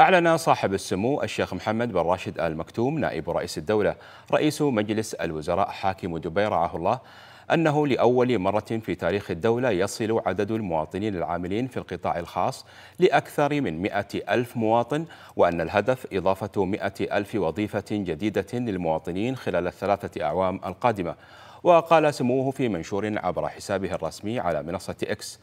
أعلن صاحب السمو الشيخ محمد بن راشد آل مكتوم نائب رئيس الدولة رئيس مجلس الوزراء حاكم دبي رعاه الله أنه لأول مرة في تاريخ الدولة يصل عدد المواطنين العاملين في القطاع الخاص لأكثر من مئة ألف مواطن وأن الهدف إضافة مئة ألف وظيفة جديدة للمواطنين خلال الثلاثة أعوام القادمة وقال سموه في منشور عبر حسابه الرسمي على منصة إكس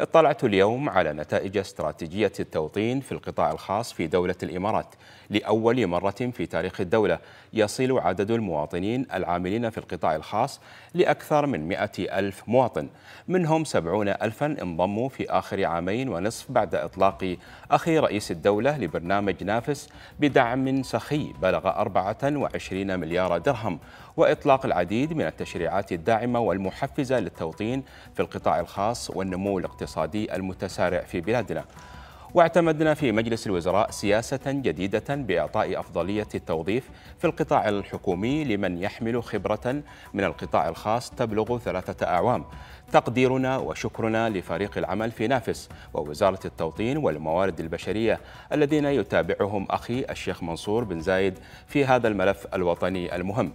اطلعت اليوم على نتائج استراتيجية التوطين في القطاع الخاص في دولة الإمارات لأول مرة في تاريخ الدولة يصل عدد المواطنين العاملين في القطاع الخاص لأكثر من 100 ألف مواطن منهم 70 ألفا انضموا في آخر عامين ونصف بعد إطلاق أخي رئيس الدولة لبرنامج نافس بدعم سخي بلغ 24 مليار درهم وإطلاق العديد من التشريعات الداعمة والمحفزة للتوطين في القطاع الخاص والنمو الاقتصادي الاقتصادي المتسارع في بلادنا واعتمدنا في مجلس الوزراء سياسة جديدة بإعطاء أفضلية التوظيف في القطاع الحكومي لمن يحمل خبرة من القطاع الخاص تبلغ ثلاثة أعوام تقديرنا وشكرنا لفريق العمل في نافس ووزارة التوطين والموارد البشرية الذين يتابعهم أخي الشيخ منصور بن زايد في هذا الملف الوطني المهم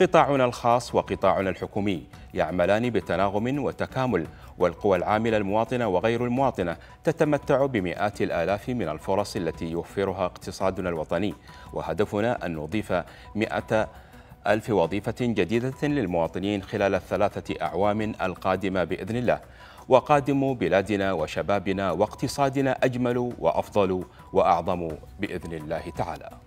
قطاعنا الخاص وقطاعنا الحكومي يعملان بتناغم وتكامل والقوى العاملة المواطنة وغير المواطنة تتمتع بمئات الآلاف من الفرص التي يوفرها اقتصادنا الوطني وهدفنا أن نضيف مئة ألف وظيفة جديدة للمواطنين خلال الثلاثة أعوام القادمة بإذن الله وقادم بلادنا وشبابنا واقتصادنا أجمل وأفضل وأعظم بإذن الله تعالى